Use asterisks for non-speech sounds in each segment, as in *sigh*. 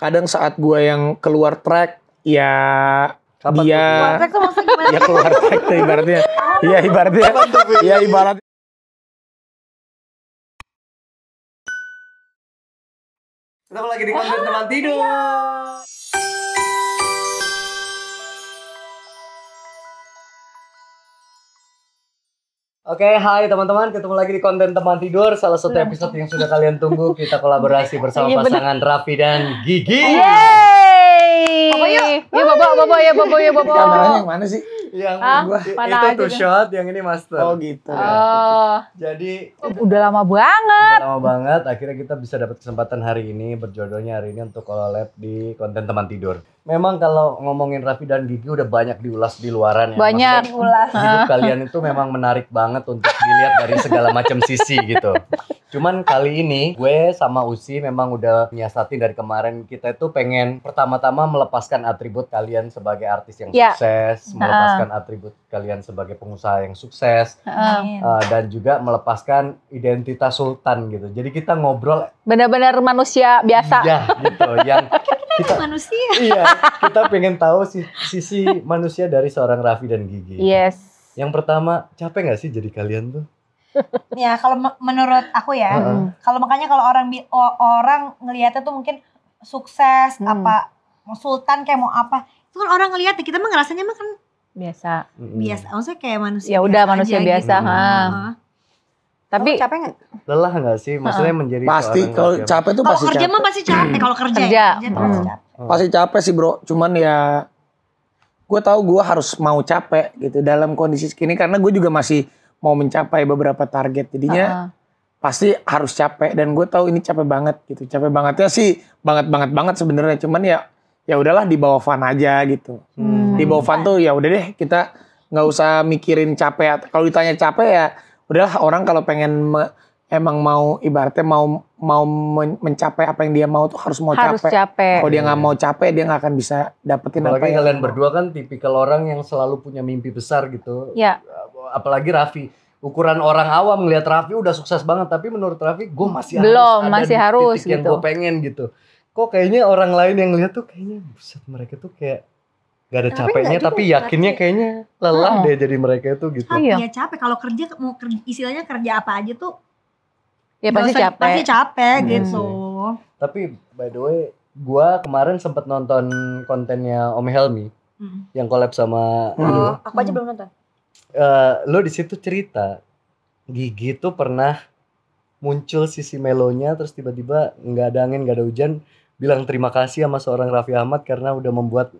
kadang saat gue yang keluar track ya Kapan dia *laughs* ya keluar track tuh ibaratnya ya ibaratnya ya ibaratnya kita lagi di konten teman tidur. Iya. Oke, okay, hai teman-teman, ketemu lagi di konten teman tidur, salah satu episode yang sudah kalian tunggu. Kita kolaborasi iya, bersama pasangan Raffi dan Gigi. Yeay! Bapak yuk. Ya bapak, bapak ya bapak ya bapak. Kameranya yang mana sih? yang ah, gua, itu two shot, yang ini master. Oh gitu. Oh. Ya. Jadi udah lama banget. Udah lama banget. Akhirnya kita bisa dapat kesempatan hari ini berjodohnya hari ini untuk collab di konten teman tidur. Memang kalau ngomongin Raffi dan Gigi udah banyak diulas di luaran ya. Banyak diulas. ulas. Hidup kalian itu memang menarik banget untuk dilihat dari segala macam sisi gitu. Cuman kali ini gue sama Usi memang udah nyiasatin dari kemarin kita itu pengen pertama-tama melepaskan atribut kalian sebagai artis yang yeah. sukses, melepaskan uh. atribut kalian sebagai pengusaha yang sukses, uh. Uh, dan juga melepaskan identitas Sultan gitu. Jadi kita ngobrol benar-benar manusia biasa. Iya gitu yang *laughs* kita manusia. Iya, kita pengen tahu sisi manusia dari seorang Raffi dan Gigi. Yes. Yang pertama, capek nggak sih jadi kalian tuh? ya kalau menurut aku ya, uh kalau makanya kalau orang orang ngelihatnya tuh mungkin sukses hmm. apa sultan kayak mau apa. Itu kan orang ngelihat ya, kita mah ngerasanya mah kan biasa. Hmm. Biasa. Maksudnya kayak manusia. Ya udah manusia aja, biasa, gitu. ha. Tapi capek gak? Lelah gak sih? Maksudnya uh menjadi pasti kalau capek tuh kalo Kalau kerja mah pasti capek kalau kerja. Ya, kerja. Ya, hmm. pasti capek. Hmm. Pasti capek sih, Bro. Cuman ya gue tahu gue harus mau capek gitu dalam kondisi segini karena gue juga masih mau mencapai beberapa target jadinya uh -huh. pasti harus capek dan gue tahu ini capek banget gitu capek bangetnya sih banget banget banget sebenarnya cuman ya ya udahlah di bawah fun aja gitu hmm. bawah fun tuh ya udah deh kita nggak usah mikirin capek kalau ditanya capek ya udahlah orang kalau pengen me, emang mau ibaratnya mau mau mencapai apa yang dia mau tuh harus mau harus capek. capek. Kalau dia nggak mau capek dia nggak akan bisa dapetin Apalagi apa yang kalian berdua kan tipikal orang yang selalu punya mimpi besar gitu. Ya apalagi Raffi ukuran orang awam ngelihat Raffi udah sukses banget tapi menurut Raffi gue masih belum harus masih ada harus titik gitu. yang gue pengen gitu kok kayaknya orang lain yang lihat tuh kayaknya buset mereka tuh kayak gak ada capeknya tapi, tapi yakinnya kayaknya lelah oh. deh jadi mereka itu gitu iya. ya capek kalau kerja mau kerja, istilahnya kerja apa aja tuh ya pasti capek pasti capek hmm. gitu tapi by the way gue kemarin sempet nonton kontennya Om Helmi hmm. yang collab sama oh, hmm. aku aja belum nonton Eh, lo di situ cerita gigi tuh pernah muncul sisi melonya terus tiba-tiba nggak ada angin nggak ada hujan bilang terima kasih sama seorang Raffi Ahmad karena udah membuat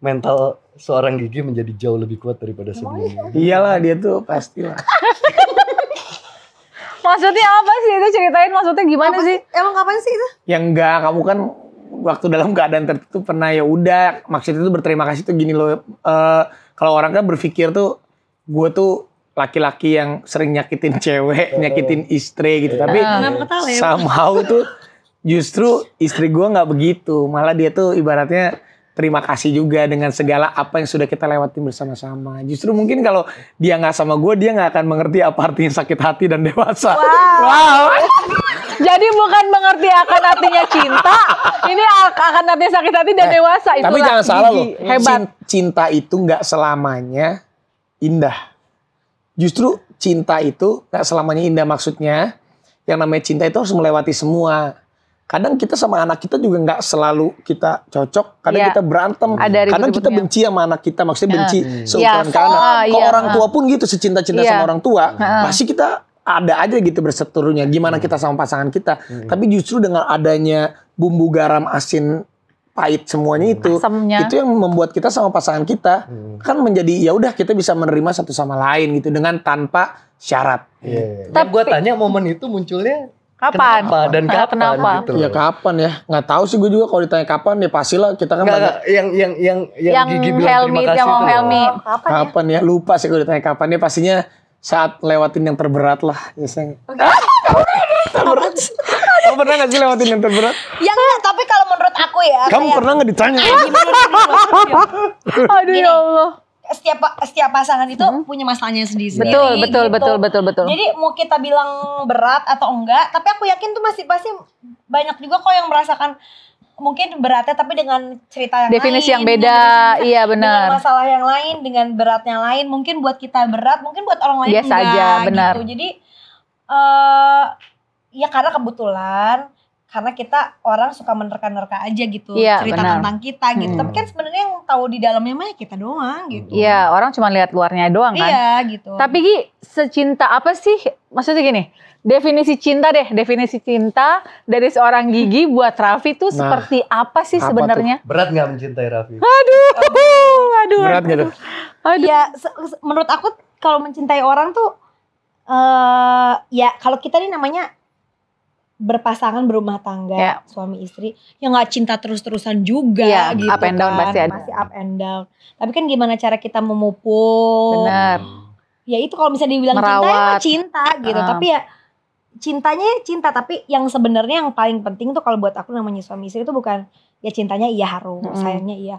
mental seorang gigi menjadi jauh lebih kuat daripada sebelumnya. Iya? Iyalah dia tuh pasti lah *laughs* Maksudnya apa sih itu ceritain maksudnya gimana apa, sih? Emang kapan sih itu? Ya enggak, kamu kan waktu dalam keadaan tertentu pernah ya udah maksudnya itu berterima kasih tuh gini loh. Uh, kalau orang kan berpikir tuh gue tuh laki-laki yang sering nyakitin cewek, oh. nyakitin istri gitu. Tapi uh, somehow tuh justru istri gue nggak begitu. Malah dia tuh ibaratnya terima kasih juga dengan segala apa yang sudah kita lewati bersama-sama. Justru mungkin kalau dia nggak sama gue, dia nggak akan mengerti apa artinya sakit hati dan dewasa. Wow. wow. Jadi bukan mengerti akan artinya cinta, ini akan artinya sakit hati dan eh, dewasa. Itulah tapi jangan salah loh, hebat. Cinta itu nggak selamanya indah. Justru cinta itu nggak selamanya indah maksudnya. Yang namanya cinta itu harus melewati semua. Kadang kita sama anak kita juga nggak selalu kita cocok. Kadang ya. kita berantem. Ada gitu kadang kita benci sama anak kita. Maksudnya benci iya. seukuran ya, so, ke oh, anak. Uh, ya, orang tua pun gitu secinta-cinta ya. sama orang tua. Uh. Pasti kita ada aja gitu berseturunya. Gimana hmm. kita sama pasangan kita. Hmm. Tapi justru dengan adanya bumbu garam asin pahit semuanya hmm. itu Asemnya. itu yang membuat kita sama pasangan kita hmm. kan menjadi ya udah kita bisa menerima satu sama lain gitu dengan tanpa syarat. Yeah. Gitu. Tapi gue tanya momen itu munculnya kapan kenapa? dan kapan kenapa? gitu. Ya kapan ya? Nggak tahu sih gue juga kalau ditanya kapan ya pastilah kita kan gak, banyak yang yang yang yang, yang gigi Helmi, yang mau Helmi. Kapan, ya? kapan ya? ya? Lupa sih gue ditanya kapan ya pastinya saat lewatin yang terberat lah ya Okay berat. Kamu pernah gak sih lewatin yang terberat? Ya enggak, tapi kalau menurut aku ya. Kamu kayak, pernah gak ditanya? Aduh ya Allah. Setiap setiap pasangan itu hmm? punya masalahnya sendiri-sendiri. Betul, betul, gitu. betul, betul, betul. Jadi mau kita bilang berat atau enggak, tapi aku yakin tuh masih pasti banyak juga kok yang merasakan mungkin beratnya tapi dengan cerita yang definisi lain, yang beda dengan, iya benar dengan masalah yang lain dengan beratnya lain mungkin buat kita berat mungkin buat orang lain yes enggak aja, benar. gitu jadi uh, ya karena kebetulan karena kita orang suka menerka-nerka aja gitu ya, cerita benar. tentang kita gitu. Hmm. Tapi kan sebenarnya yang tahu di dalamnya mah ya kita doang gitu. Iya, orang cuma lihat luarnya doang kan. Iya, gitu. Tapi Gi, secinta apa sih? Maksudnya gini, definisi cinta deh, definisi cinta dari seorang Gigi hmm. buat Raffi tuh nah, seperti apa sih sebenarnya? Berat nggak mencintai Raffi? Aduh, aduh, aduh. Berat aduh. aduh. aduh. Ya, menurut aku kalau mencintai orang tuh uh, ya kalau kita nih namanya berpasangan berumah tangga yeah. suami istri yang nggak cinta terus-terusan juga yeah, gitu up and down kan. masih, ada. masih up and down tapi kan gimana cara kita memupuk benar ya itu kalau misalnya dibilang ya Merawat. cinta ya cinta gitu uh. tapi ya cintanya cinta tapi yang sebenarnya yang paling penting tuh kalau buat aku namanya suami istri itu bukan ya cintanya iya harus mm sayangnya iya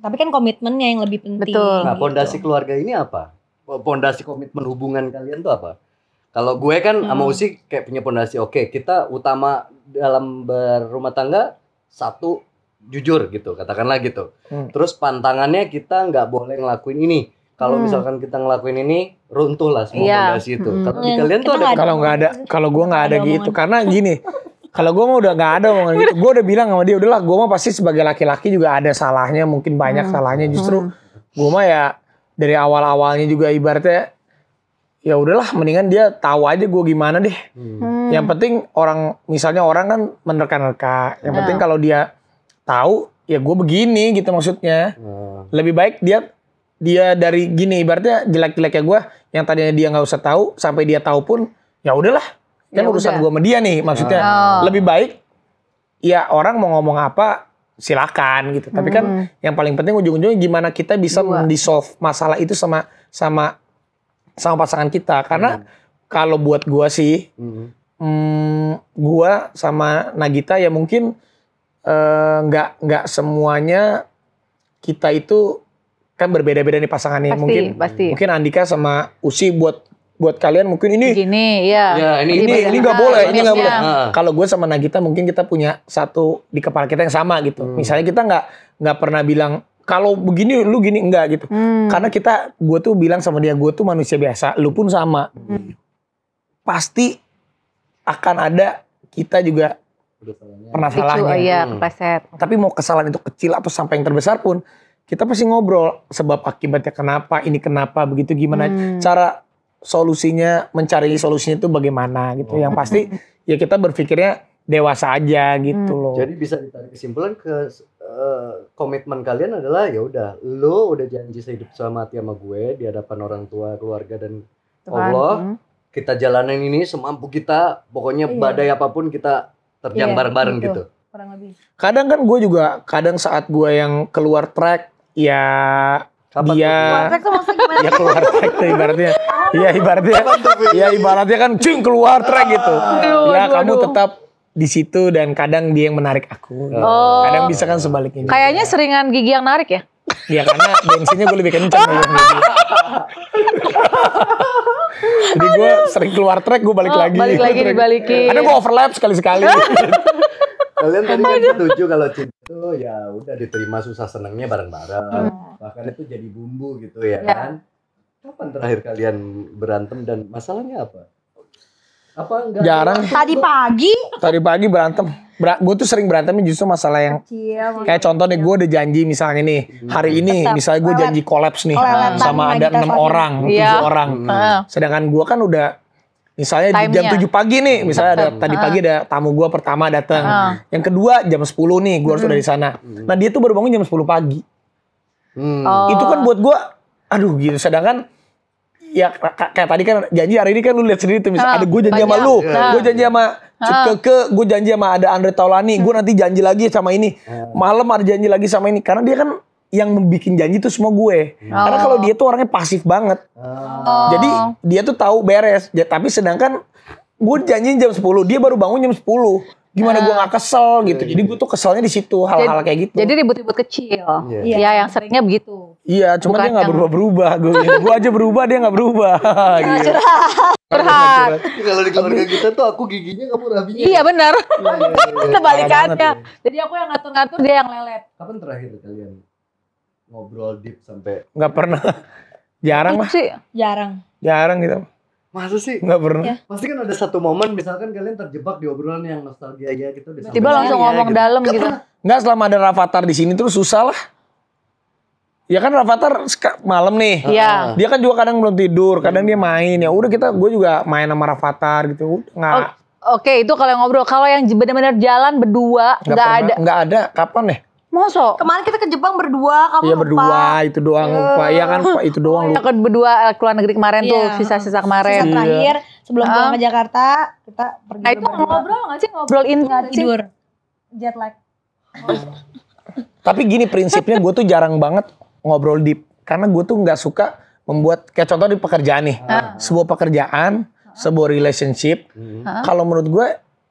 tapi kan komitmennya yang lebih penting Betul. nah gitu. pondasi keluarga ini apa pondasi komitmen hubungan kalian tuh apa? Kalau gue kan hmm. sama Usi kayak punya pondasi. Oke, okay, kita utama dalam berumah tangga satu jujur gitu, katakanlah gitu. Hmm. Terus pantangannya kita nggak boleh ngelakuin ini. Kalau hmm. misalkan kita ngelakuin ini runtuh lah semua yeah. pondasi itu. Hmm. Kalau iya. kalian tuh ada kalau nggak ada, kalau gue nggak ada, gitu karena gini. Kalau gue mah udah gak ada omongan gitu. Gue udah bilang sama dia, udahlah gue mah pasti sebagai laki-laki juga ada salahnya, mungkin banyak hmm. salahnya. Justru hmm. gue mah ya dari awal-awalnya juga ibaratnya ya udahlah mendingan dia tahu aja gue gimana deh. Hmm. Yang penting orang misalnya orang kan menerka-nerka. Yang nah. penting iya. kalau dia tahu ya gue begini gitu maksudnya. Nah. Lebih baik dia dia dari gini ibaratnya jelek-jeleknya gue yang tadinya dia nggak usah tahu sampai dia tahu pun ya udahlah kan ya urusan gue sama dia nih maksudnya. Oh. Lebih baik ya orang mau ngomong apa silakan gitu. Tapi kan yang paling penting ujung-ujungnya gimana kita bisa mendisolve masalah itu sama sama sama pasangan kita. Karena hmm. kalau buat gua sih, hmm. Hmm, gua sama Nagita ya mungkin eh, nggak uh, nggak semuanya kita itu kan berbeda-beda nih pasangannya. Pasti, mungkin pasti. mungkin Andika sama Usi buat buat kalian mungkin ini gini ya, ya ini ini ini nggak boleh ini nggak boleh kalau gue sama Nagita mungkin kita punya satu di kepala kita yang sama gitu hmm. misalnya kita nggak nggak pernah bilang kalau begini lu gini enggak gitu hmm. karena kita gue tuh bilang sama dia gue tuh manusia biasa lu pun sama hmm. pasti akan ada kita juga pernah salahnya oh iya, hmm. tapi mau kesalahan itu kecil atau sampai yang terbesar pun kita pasti ngobrol sebab akibatnya kenapa ini kenapa begitu gimana hmm. cara solusinya mencari solusinya itu bagaimana gitu. Oh. Yang pasti oh. *laughs* ya kita berpikirnya dewasa aja gitu hmm. loh. Jadi bisa ditarik kesimpulan ke uh, komitmen kalian adalah ya udah lo udah janji sehidup sama mati sama gue di hadapan orang tua, keluarga dan Tuhan. Allah. Hmm. Kita jalanin ini semampu kita, pokoknya iya. badai apapun kita terjang iya, bareng-bareng gitu. Kadang kan gue juga kadang saat gue yang keluar track ya apa dia ya keluar track tuh ibaratnya ya ibaratnya ya ibaratnya kan cung keluar track gitu aduh, ya aduh, kamu tetap di situ dan kadang dia yang menarik aku oh. kadang bisa kan sebaliknya kayaknya seringan gigi yang narik ya ya karena bensinnya gue lebih kencang dari gigi jadi gue sering keluar track gue balik oh, lagi balik lagi dibalikin Ada gue overlap sekali sekali *laughs* kalian tadi kan oh setuju kalau cinta itu ya udah diterima susah senangnya bareng-bareng hmm. bahkan itu jadi bumbu gitu ya, ya kan kapan terakhir kalian berantem dan masalahnya apa apa enggak jarang tadi pagi tadi pagi berantem Ber gue tuh sering berantemnya justru masalah yang Kecil, kayak contoh nih gue udah janji misalnya nih hmm. hari ini Tetap, misalnya gue janji kolaps nih sama ada enam orang tujuh ya. orang hmm. sedangkan gue kan udah Misalnya di jam 7 pagi nih, misalnya ada tadi pagi ah. ada tamu gua pertama datang. Uh. Ah. Yang kedua jam 10 nih gua harus hmm. udah di sana. Hmm. Nah, dia tuh baru bangun jam 10 pagi. Hmm. Oh. Itu kan buat gua aduh gitu sedangkan ya kayak tadi kan janji hari ini kan lu lihat sendiri tuh misalnya ah, ada gua janji Banyak. sama lu, uh. Iya. gue janji sama Cukke, ke, gue janji sama ada Andre Taulani, gua gue hmm. nanti janji lagi sama ini. Malam ada janji lagi sama ini karena dia kan yang membuat janji itu semua gue. Oh. Karena kalau dia tuh orangnya pasif banget. Oh. Jadi dia tuh tahu beres. Ya, tapi sedangkan gue janjiin jam 10, dia baru bangun jam 10. Gimana uh. Ah. gue gak kesel gitu. Iya, jadi iya. gue tuh keselnya di situ hal-hal kayak gitu. Jadi ribut-ribut kecil. Iya, yeah. yeah. yang seringnya begitu. Iya, cuma dia gak berubah-berubah. Gue gua aja berubah, dia gak berubah. *laughs* gitu. Curhat. Kalau di keluarga kita tuh aku giginya kamu rapinya. Iya benar. Iya, *laughs* Kebalikannya. Ya. Jadi aku yang ngatur-ngatur, dia yang lelet. Kapan terakhir kalian ngobrol deep sampai nggak pernah *laughs* jarang lah sih jarang jarang gitu Masa sih? nggak pernah. Ya. Pasti kan ada satu momen misalkan kalian terjebak di obrolan yang nostalgia ya gitu. Tiba langsung ngomong gitu. dalam gitu. Nggak selama ada Rafathar di sini terus susah lah. Ya kan Rafathar malam nih. Iya. Dia kan juga kadang belum tidur, kadang dia hmm. main. Ya udah kita gue juga main sama Rafathar gitu. Enggak Oke, itu kalau yang ngobrol. Kalau yang benar-benar jalan berdua enggak ada. Enggak ada. Kapan ya? Masa? Kemarin kita ke Jepang berdua, kamu Iya berdua, itu doang iya. lupa. Iya kan, itu doang lupa. Kita berdua eh, ke luar negeri kemarin iya. tuh, Iya. sisa-sisa kemarin. Sisa terakhir sebelum iya. pulang ke Jakarta kita pergi. Nah itu berdua. ngobrol nggak sih? Ngobrol in tidur. jet lag. *laughs* Tapi gini prinsipnya gue tuh jarang banget ngobrol deep. Karena gue tuh nggak suka membuat, kayak contoh di pekerjaan nih. Ah. Sebuah pekerjaan, sebuah relationship. Ah. Kalau menurut gue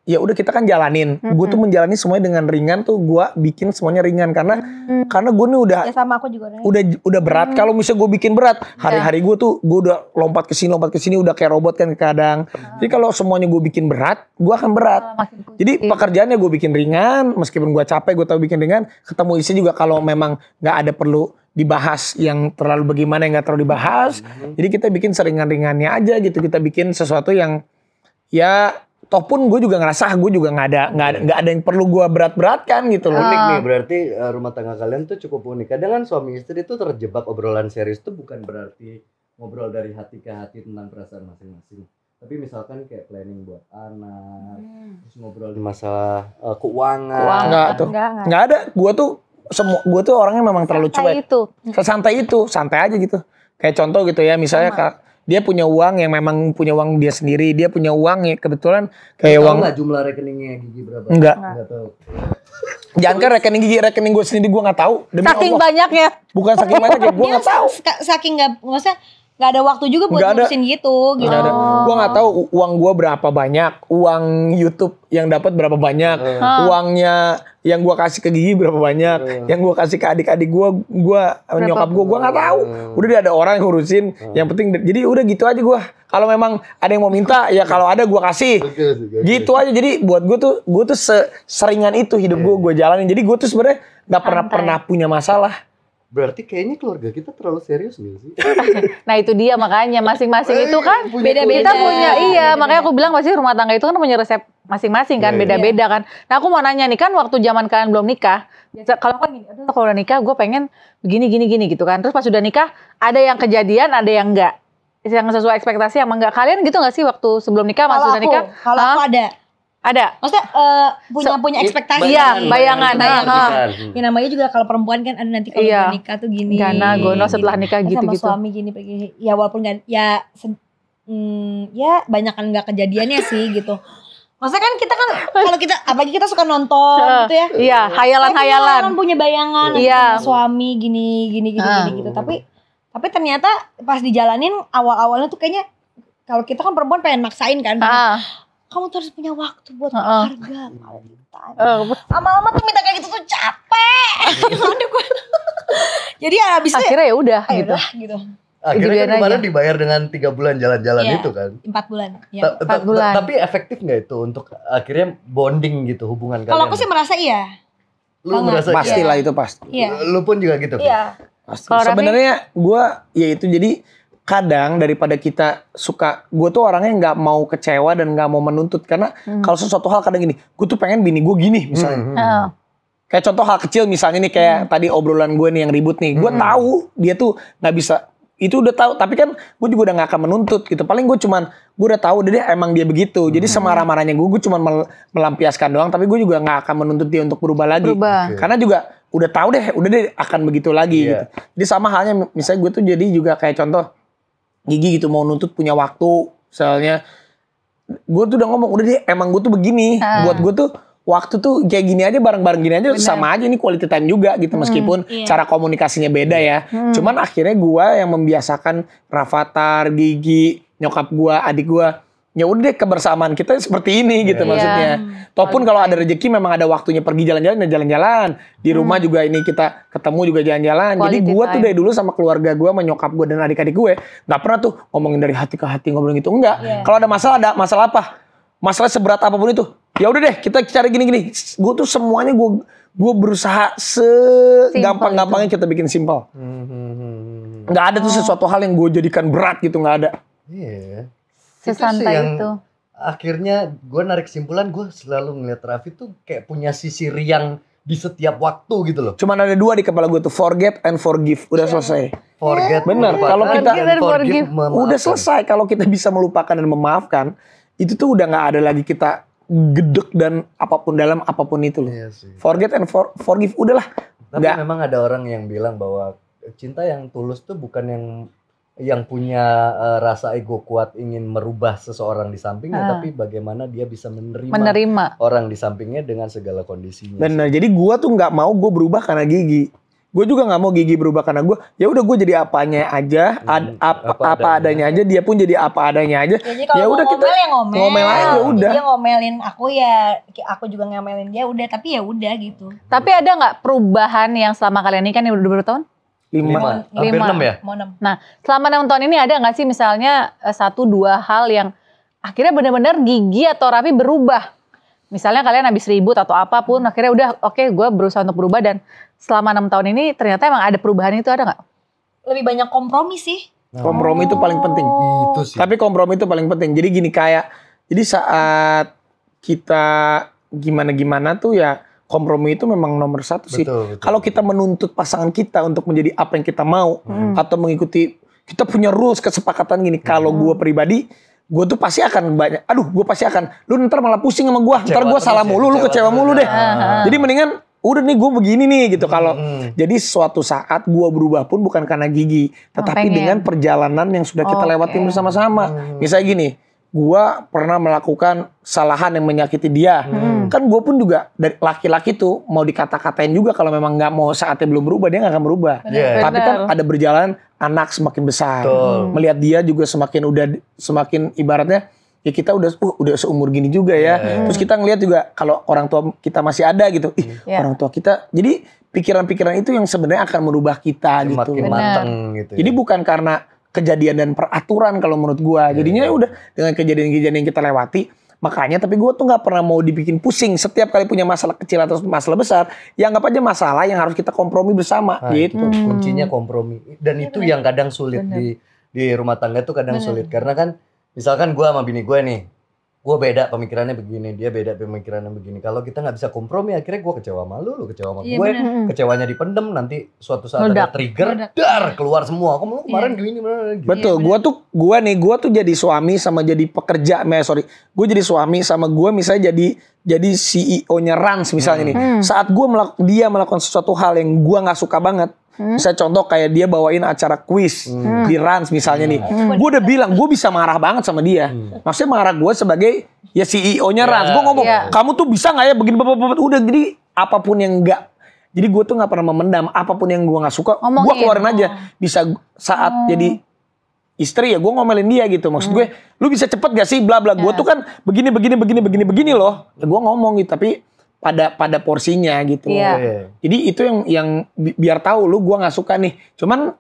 ya udah kita kan jalanin. Mm-hmm. Gue tuh menjalani semuanya dengan ringan tuh gue bikin semuanya ringan karena mm-hmm. karena gue nih udah ya sama aku juga nih. udah udah berat. Mm-hmm. Kalau misalnya gue bikin berat iya. hari-hari gue tuh gue udah lompat ke sini lompat ke sini udah kayak robot kan kadang. Mm-hmm. Jadi kalau semuanya gue bikin berat, gue akan berat. Mm-hmm. Jadi pekerjaannya gue bikin ringan meskipun gue capek gue tahu bikin ringan. Ketemu isi juga kalau memang nggak ada perlu dibahas yang terlalu bagaimana yang nggak terlalu dibahas. Mm-hmm. Jadi kita bikin seringan-ringannya aja gitu. Kita bikin sesuatu yang ya toh pun gue juga ngerasa ah, gue juga nggak ada nggak ada, iya. ada yang perlu gue berat-beratkan gitu loh. Unik ah. nih berarti eh, rumah tangga kalian tuh cukup unik. Kadang kan suami istri itu terjebak obrolan serius tuh bukan berarti ngobrol dari hati ke hati tentang perasaan masing-masing. Tapi misalkan kayak planning buat anak, hmm. terus ngobrol di masalah uh, keuangan. keuangan. Enggak tuh. Enggak, ada. Gue tuh semua gue tuh orangnya memang terlalu santai cuek. Itu. Sesantai itu, santai aja gitu. Kayak contoh gitu ya, misalnya kak dia punya uang yang memang punya uang dia sendiri dia punya uang ya kebetulan kayak Tau uang nggak jumlah rekeningnya gigi berapa enggak enggak tahu jangan kan rekening gigi rekening gue sendiri gue nggak tahu demi saking Allah. banyaknya bukan saking banyaknya, gue nggak tahu saking nggak maksudnya nggak ada waktu juga buat gak ngurusin ada, gitu gitu. Gak ada. Oh. Gua nggak tahu uang gua berapa banyak, uang YouTube yang dapat berapa banyak, hmm. uangnya yang gua kasih ke Gigi berapa banyak, hmm. yang gua kasih ke adik-adik gua, gua nyokap gua, gua nggak iya. tahu. Hmm. Udah ada orang yang ngurusin, hmm. yang penting jadi udah gitu aja gua. Kalau memang ada yang mau minta ya kalau ada gua kasih. gitu aja. Jadi buat gua tuh gua tuh seringan itu hidup gua, gua jalanin. Jadi gua tuh sebenarnya nggak pernah pernah punya masalah Berarti kayaknya keluarga kita terlalu serius nih sih? *laughs* nah itu dia makanya masing-masing oh, itu iya, kan beda-beda. Kita punya iya beda iya. -beda. makanya aku bilang pasti rumah tangga itu kan punya resep masing-masing kan iya, beda-beda kan. Nah aku mau nanya nih kan waktu zaman kalian belum nikah, kalau kan gini, kalau udah nikah gue pengen begini gini gini gitu kan. Terus pas sudah nikah ada yang kejadian ada yang enggak yang sesuai ekspektasi yang enggak kalian gitu nggak sih waktu sebelum nikah pas sudah nikah? Kalau aku ada ada. Maksudnya uh, punya so, punya ekspektasi. Iya, bayangan. bayangan, bayangan. Ya, namanya juga kalau perempuan kan ada nanti kalau iya. nikah tuh gini. Gana, gono setelah nikah gitu sama gitu. suami gini pergi. Ya walaupun gak, ya mm, ya banyak kan nggak kejadiannya sih gitu. Maksudnya kan kita kan kalau kita apalagi kita suka nonton uh, gitu ya. Iya, hayalan-hayalan. Kan punya bayangan iya. sama suami gini gini gini, uh. gini ah. gitu. Tapi tapi ternyata pas dijalanin awal-awalnya tuh kayaknya kalau kita kan perempuan pengen maksain kan. Uh kamu tuh harus punya waktu buat keluarga uh -uh. malah lama-lama tuh minta kayak gitu tuh capek iya. *laughs* jadi ya abis itu ya, akhirnya ya udah gitu. gitu Akhirnya kan kemarin dibayar dengan tiga bulan jalan-jalan yeah, itu kan? Empat bulan. Ya. Empat bulan. Tapi efektif nggak itu untuk akhirnya bonding gitu hubungan kalian? Kalau aku sih merasa iya. Lu Banget. merasa iya? pastilah iya. itu pasti. Iya. Lu pun juga gitu. Iya. Sebenarnya gue ya itu jadi kadang daripada kita suka gue tuh orangnya nggak mau kecewa dan nggak mau menuntut karena hmm. kalau sesuatu hal kadang gini gue tuh pengen bini gue gini misalnya hmm, hmm, oh. hmm. kayak contoh hal kecil misalnya nih kayak hmm. tadi obrolan gue nih yang ribut nih gue hmm. tahu dia tuh nggak bisa itu udah tahu tapi kan gue juga udah nggak akan menuntut gitu paling gue cuman gue udah tahu deh emang dia begitu jadi hmm. semarah-marahnya gue gue cuman melampiaskan doang tapi gue juga nggak akan menuntut dia untuk berubah lagi berubah. Okay. karena juga udah tahu deh udah deh akan begitu lagi yeah. gitu jadi sama halnya misalnya gue tuh jadi juga kayak contoh gigi gitu mau nuntut punya waktu soalnya gue tuh udah ngomong udah deh emang gue tuh begini hmm. buat gue tuh waktu tuh kayak gini aja bareng-bareng gini aja Bener. sama aja ini quality time juga gitu hmm, meskipun iya. cara komunikasinya beda ya hmm. cuman akhirnya gue yang membiasakan Rafathar Gigi nyokap gue adik gue ya udah deh kebersamaan kita seperti ini iya. gitu maksudnya. Yeah. Ataupun kalau ada rezeki memang ada waktunya pergi jalan-jalan dan ya jalan-jalan. Di rumah hmm. juga ini kita ketemu juga jalan-jalan. Jadi gue tuh dari dulu sama keluarga gue, menyokap gue dan adik-adik gue nggak pernah tuh ngomongin dari hati ke hati ngobrol gitu enggak. Yeah. Kalau ada masalah ada masalah apa? Masalah seberat apapun itu. Ya udah deh kita cari gini-gini. Gue tuh semuanya gue gue berusaha segampang-gampangnya kita bikin simpel. Hmm, hmm, hmm, hmm. Gak ada tuh sesuatu hal yang gue jadikan berat gitu nggak ada. Iya. Yeah sesantai itu, sih yang akhirnya gue narik kesimpulan gue selalu ngeliat Raffi tuh kayak punya sisi riang di setiap waktu gitu loh. Cuman ada dua di kepala gue tuh forget and forgive. Udah iya. selesai. Forget. Bener. Kalau kita forgive, udah selesai. Kalau kita bisa melupakan dan memaafkan, itu tuh udah nggak ada lagi kita gedek dan apapun dalam apapun itu loh. Iya sih. Forget and for, forgive. Udahlah. Tapi gak. memang ada orang yang bilang bahwa cinta yang tulus tuh bukan yang yang punya uh, rasa ego kuat ingin merubah seseorang di sampingnya, ah. tapi bagaimana dia bisa menerima, menerima orang di sampingnya dengan segala kondisinya. Benar. Jadi gue tuh nggak mau gue berubah karena gigi. Gue juga nggak mau gigi berubah karena gue. Ya udah gue jadi apanya aja, hmm, ad, ap, apa, adanya. apa adanya. aja. Dia pun jadi apa adanya aja. ya, ya udah kita ngomel, ya ngomel. ngomel aja udah. Dia ngomelin aku ya, aku juga ngomelin dia udah. Tapi ya udah gitu. Tapi ada nggak perubahan yang selama kalian ini kan udah berapa tahun? lima, lima. enam ya. Nah, selama enam tahun ini ada nggak sih misalnya eh, satu dua hal yang akhirnya benar-benar gigi atau rapi berubah? Misalnya kalian habis ribut atau apapun, akhirnya udah oke okay, gue berusaha untuk berubah dan selama enam tahun ini ternyata emang ada perubahan itu ada nggak? Lebih banyak kompromi sih. Nah. Kompromi itu paling penting. Oh. Itu sih. Tapi kompromi itu paling penting. Jadi gini kayak, jadi saat kita gimana-gimana tuh ya kompromi itu memang nomor satu sih. Betul, Kalau kita menuntut pasangan kita untuk menjadi apa yang kita mau hmm. atau mengikuti kita punya rules kesepakatan gini. Hmm. Kalau gue pribadi, gue tuh pasti akan banyak. Aduh, gue pasti akan. Lu ntar malah pusing sama gue. Ntar gue salah ya, mulu, lu kecewa mulu ya. deh. Ah, ah. Jadi mendingan udah nih gue begini nih gitu hmm. kalau jadi suatu saat gue berubah pun bukan karena gigi tetapi oh, dengan ya? perjalanan yang sudah kita oh, lewatin okay. bersama-sama hmm. misalnya gini gua pernah melakukan kesalahan yang menyakiti dia. Hmm. Kan gua pun juga dari laki-laki tuh mau dikata-katain juga kalau memang nggak mau saatnya belum berubah dia nggak akan berubah. Yeah. Tapi kan ada berjalan anak semakin besar, hmm. melihat dia juga semakin udah semakin ibaratnya ya kita udah uh, udah seumur gini juga ya. Yeah. Terus kita ngelihat juga kalau orang tua kita masih ada gitu. Ih, yeah. orang tua kita. Jadi pikiran-pikiran itu yang sebenarnya akan merubah kita Semakin gitu. Matang gitu. Ya. Jadi bukan karena kejadian dan peraturan kalau menurut gue. Iya, Jadinya ya udah dengan kejadian-kejadian yang kita lewati. Makanya tapi gue tuh nggak pernah mau dibikin pusing setiap kali punya masalah kecil atau masalah besar. Ya anggap aja masalah yang harus kita kompromi bersama nah, gitu. Itu kuncinya kompromi dan iya, itu yang kadang sulit Bener. di di rumah tangga tuh kadang Bener. sulit karena kan misalkan gue sama bini gue nih gue beda pemikirannya begini dia beda pemikirannya begini kalau kita nggak bisa kompromi akhirnya gue kecewa malu lu kecewa sama iya, gue bener. Hmm. kecewanya dipendem nanti suatu saat Meledak. ada trigger dar keluar semua kok malu iya. kemarin yeah. gini bener, betul iya, gue tuh gue nih gue tuh jadi suami sama jadi pekerja eh, sorry gue jadi suami sama gue misalnya jadi jadi CEO nya Rans misalnya hmm. nih hmm. saat gue melak dia melakukan sesuatu hal yang gue nggak suka banget Hmm? Misalnya contoh kayak dia bawain acara kuis hmm. di Rans misalnya nih. Hmm. Gue udah bilang gue bisa marah banget sama dia. Hmm. Maksudnya marah gue sebagai ya CEO-nya yeah. Rans. Gue ngomong, yeah. kamu tuh bisa gak ya begini bapak udah jadi apapun yang enggak jadi gue tuh gak pernah memendam apapun yang gue gak suka, gue keluarin aja. Bisa saat hmm. jadi istri ya gue ngomelin dia gitu maksud hmm. gue lu bisa cepet gak sih bla bla yeah. gue ya. tuh kan begini begini begini begini begini loh ya, gue ngomong gitu tapi pada pada porsinya gitu. Iya. Jadi itu yang yang bi biar tahu lu gua nggak suka nih. Cuman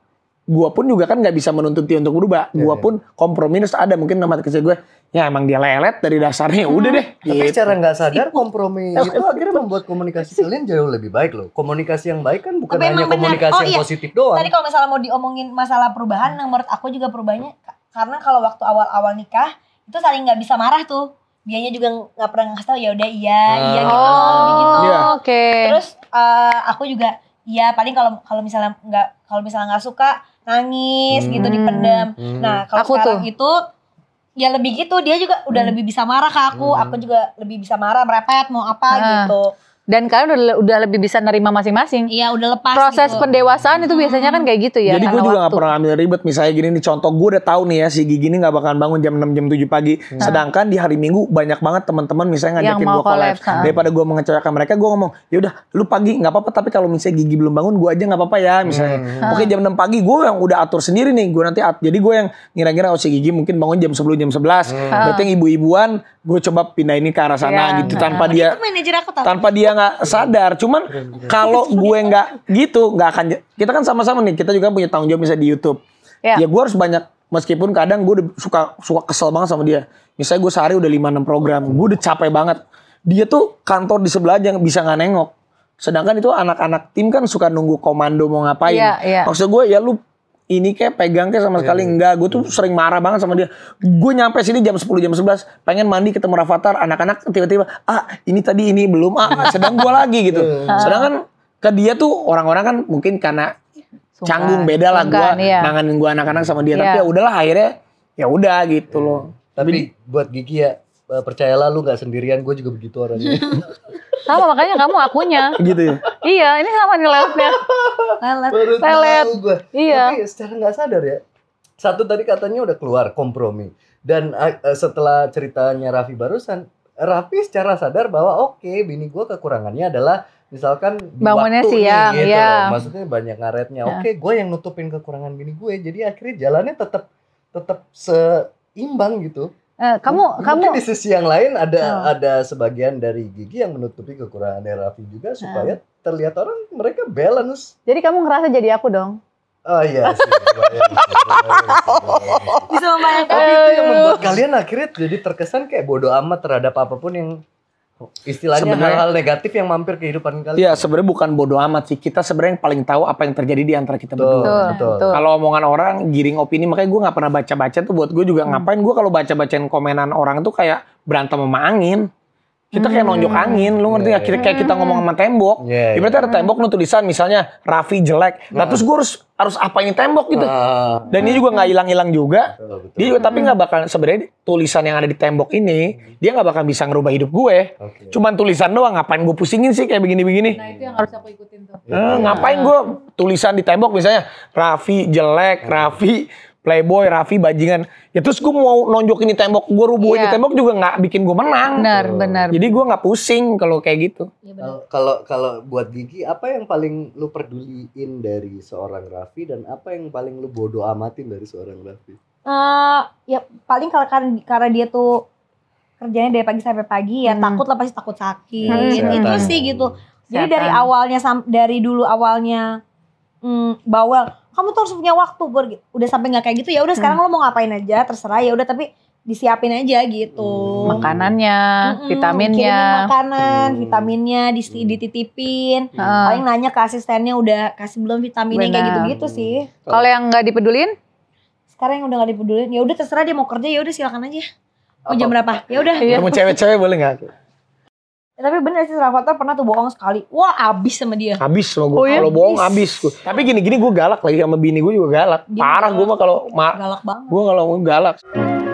gua pun juga kan nggak bisa menuntut dia untuk berubah. Iya, gua iya. pun kompromi harus ada. Mungkin nama kecil gue, ya emang dia lelet dari dasarnya. Hmm. Udah deh. Tapi gitu. secara nggak sadar kompromi itu akhirnya membuat komunikasi kalian jauh lebih baik loh. Komunikasi yang baik kan bukan Tapi hanya komunikasi oh, yang iya. positif doang. Tadi kalau misalnya mau diomongin masalah perubahan, yang menurut aku juga perubahannya karena kalau waktu awal-awal nikah itu saling nggak bisa marah tuh dianya juga nggak pernah ngasih tau ya udah iya uh, iya gitu, ah. gitu. oh, gitu yeah. okay. terus uh, aku juga iya paling kalau kalau misalnya nggak kalau misalnya nggak suka nangis gitu, hmm. gitu dipendam hmm. nah kalau sekarang tuh. itu ya lebih gitu dia juga udah hmm. lebih bisa marah ke aku hmm. aku juga lebih bisa marah merepet mau apa uh. gitu dan kalian udah, udah lebih bisa nerima masing-masing. Iya, udah lepas. Proses gitu. pendewasaan itu hmm. biasanya kan kayak gitu ya. Jadi gue juga gak pernah ambil ribet. Misalnya gini nih contoh gue udah tahu nih ya si Gigi ini gak bakalan bangun jam 6 jam 7 pagi. Hmm. Sedangkan di hari Minggu banyak banget teman-teman misalnya ngajakin gue collab. Daripada gue mengecewakan mereka, gue ngomong, ya udah, lu pagi nggak apa-apa, tapi kalau misalnya Gigi belum bangun, gue aja nggak apa-apa ya." Hmm. Misalnya, hmm. "Oke, jam 6 pagi gue yang udah atur sendiri nih. Gue nanti at jadi gue yang ngira-ngira oh si Gigi mungkin bangun jam 10 jam 11. Hmm. Berarti ibu-ibuan gue coba pindah ini ke arah sana ya, gitu nah. tanpa dia tanpa dia nggak sadar. Cuman kalau gue nggak gitu, nggak akan. Kita kan sama-sama nih. Kita juga punya tanggung jawab misalnya di YouTube. Ya, Ya gue harus banyak. Meskipun kadang gue suka suka kesel banget sama dia. Misalnya gue sehari udah 5 enam program. Gue udah capek banget. Dia tuh kantor di sebelah aja bisa nggak nengok. Sedangkan itu anak-anak tim kan suka nunggu komando mau ngapain. Yeah, yeah. Maksud gue ya lu ini kayak pegang kayak sama sekali yeah, gitu. enggak. Gue tuh hmm. sering marah banget sama dia. Gue nyampe sini jam 10 jam 11 pengen mandi ketemu Rafathar, anak-anak tiba-tiba ah ini tadi ini belum ah *laughs* sedang gue lagi gitu. Hmm. Ah. Sedangkan ke dia tuh orang-orang kan mungkin karena Sungkan, canggung beda lah gue iya. nanganin gue anak-anak sama dia. Yeah. Tapi iya. ya udahlah akhirnya ya udah gitu iya. loh. Tapi, Tapi buat Gigi ya Eh, percayalah lu gak sendirian gue juga begitu orangnya *laughs* sama makanya kamu akunya gitu ya iya ini sama nih lewatnya lewat Baru gue. iya Tapi secara nggak sadar ya satu tadi katanya udah keluar kompromi dan uh, setelah ceritanya Raffi barusan Raffi secara sadar bahwa oke okay, bini gue kekurangannya adalah misalkan bangunnya waktu siang nih, gitu ya. Loh. maksudnya banyak ngaretnya ya. oke gue yang nutupin kekurangan bini gue jadi akhirnya jalannya tetap tetap seimbang gitu Uh, kamu mungkin kamu di sisi yang lain ada oh. ada sebagian dari gigi yang menutupi kekurangan Raffi juga ah. supaya uh. terlihat orang mereka balance. Jadi kamu ngerasa jadi aku dong? Oh iya Bisa membayangkan. Tapi itu yang membuat kalian akhirnya jadi terkesan kayak bodoh amat terhadap apapun yang istilahnya sebenarnya, hal-hal negatif yang mampir kehidupan kalian. Iya, sebenarnya bukan bodoh amat sih. Kita sebenarnya yang paling tahu apa yang terjadi di antara kita betul, berdua. Betul. Kalau omongan orang giring opini, makanya gue nggak pernah baca-baca tuh buat gue juga hmm. ngapain gue kalau baca-bacain komenan orang tuh kayak berantem sama angin kita kayak hmm. nonjok angin, lu ngerti yeah, gak? Kita, kayak kita hmm. ngomong sama tembok. Yeah, Ibaratnya ada tembok, lu tulisan misalnya Raffi jelek. Nah, nah. terus gue harus harus apain tembok gitu. Nah. Dan ini dia juga nggak hilang-hilang juga. Betul, Dia juga, tapi nggak bakal sebenarnya tulisan yang ada di tembok ini, dia nggak bakal bisa ngerubah hidup gue. Okay. Cuman tulisan doang, ngapain gue pusingin sih kayak begini-begini? Nah itu yang harus aku ikutin tuh. Eh, ngapain gue tulisan di tembok misalnya Raffi jelek, nah. Raffi playboy, Raffi bajingan. Ya terus gue mau nonjokin di tembok, gue rubuhin yeah. di iya. tembok juga nggak bikin gue menang. Benar, oh. benar. Jadi gue nggak pusing kalau kayak gitu. Iya, kalau ya, kalau buat Gigi apa yang paling lu peduliin dari seorang Raffi dan apa yang paling lu bodoh amatin dari seorang Raffi? Uh, ya paling kalau karena, karena dia tuh kerjanya dari pagi sampai pagi ya hmm. takut lah pasti takut sakit hmm. itu sih gitu. Jadi dari awalnya dari dulu awalnya hmm, bawel kamu tuh harus punya waktu buat gitu. udah sampai nggak kayak gitu ya udah hmm. sekarang lo mau ngapain aja terserah ya udah tapi disiapin aja gitu hmm. Hmm. makanannya hmm, vitaminnya makanan hmm. vitaminnya di hmm. dititipin hmm. paling nanya ke asistennya udah kasih belum vitaminnya Benar. kayak gitu gitu sih kalau yang nggak dipedulin sekarang yang udah nggak dipedulin ya udah terserah dia mau kerja ya udah silakan aja mau jam berapa ya udah mau *laughs* cewek-cewek boleh nggak Ya, tapi bener sih Rafathar pernah tuh bohong sekali. Wah abis sama dia. Abis loh gue. Oh, ya? Kalau bohong abis. Gua. Tapi gini-gini gue galak lagi sama bini gue juga galak. Dia Parah gue mah kalau. Galak banget. Gue kalau galak.